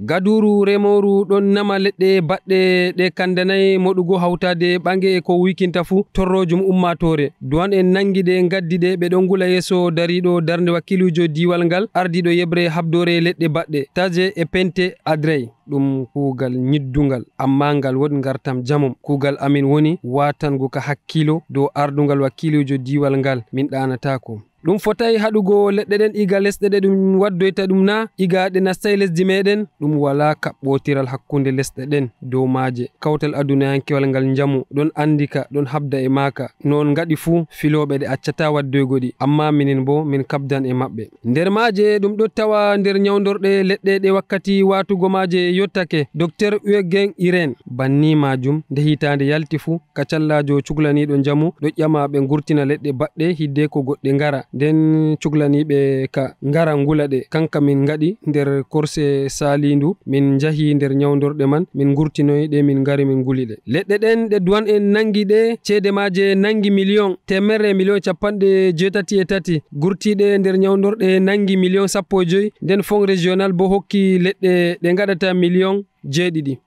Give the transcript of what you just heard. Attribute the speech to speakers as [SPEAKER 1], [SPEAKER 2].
[SPEAKER 1] gaduru remoru ɗon nama leɗɗe baɗɗe ɗe kandanayi moɗugo hawtade ɓange e ko wikinta fuu torrojum ummatore duwan en nangui ɗe gaddi ɗe ɓe ɗon gula yeeso dariɗo darde wakkilujo diwal ngal ardiɗo yebre habdore leɗɗe baɗɗe taje e pente adrey ɗum kuugal nyiddungal amma ngal woɗi gartam jamum kuugal amin woni watangu ka hakkilo dow ardungal wakkilujo diwal ngal min ɗanatako ɗum fotayi haɗugo leɗɗe ɗen iga lesɗe ɗe ɗum waddoyta ɗum na iga ɗe nastayi lesdi meɗen ɗum wala kaɓɓotiral hakkunde lesɗe ɗen dow maje kawtal adunayankewal ngal jamu ɗon andika ɗon habda e maka non gaɗi fuu filoɓe ɗe accata waddoygo ɗi amma minin bo min kabdan e maɓɓe nder maje ɗum ɗo tawa nder nyawdorɗe leɗɗe ɗe wakkati watugo maje yottake docteur uegen irene banni majum nde hitande yalti fuu kacallajo cuklaniɗo jamu ɗo ƴama ɓe gurtina leɗɗe baɗɗe hidde ko goɗɗe ngara nden cuklaniɓe ka ngara ngula ɗe kanka min gaɗi nder korse salindu min jahi nder nyawdorɗe man min ɗe min ngari min nguli ɗe leɗɗe ɗen ɗe duwan en nangi ɗe ceede maje nangi million temerre million capanɗe jeetati e tati gurtiɗe nder nyawdorɗe nangi million sappo e joyi nden fond régional bo hokki leɗɗe ɗe gaɗata million jeeɗiɗi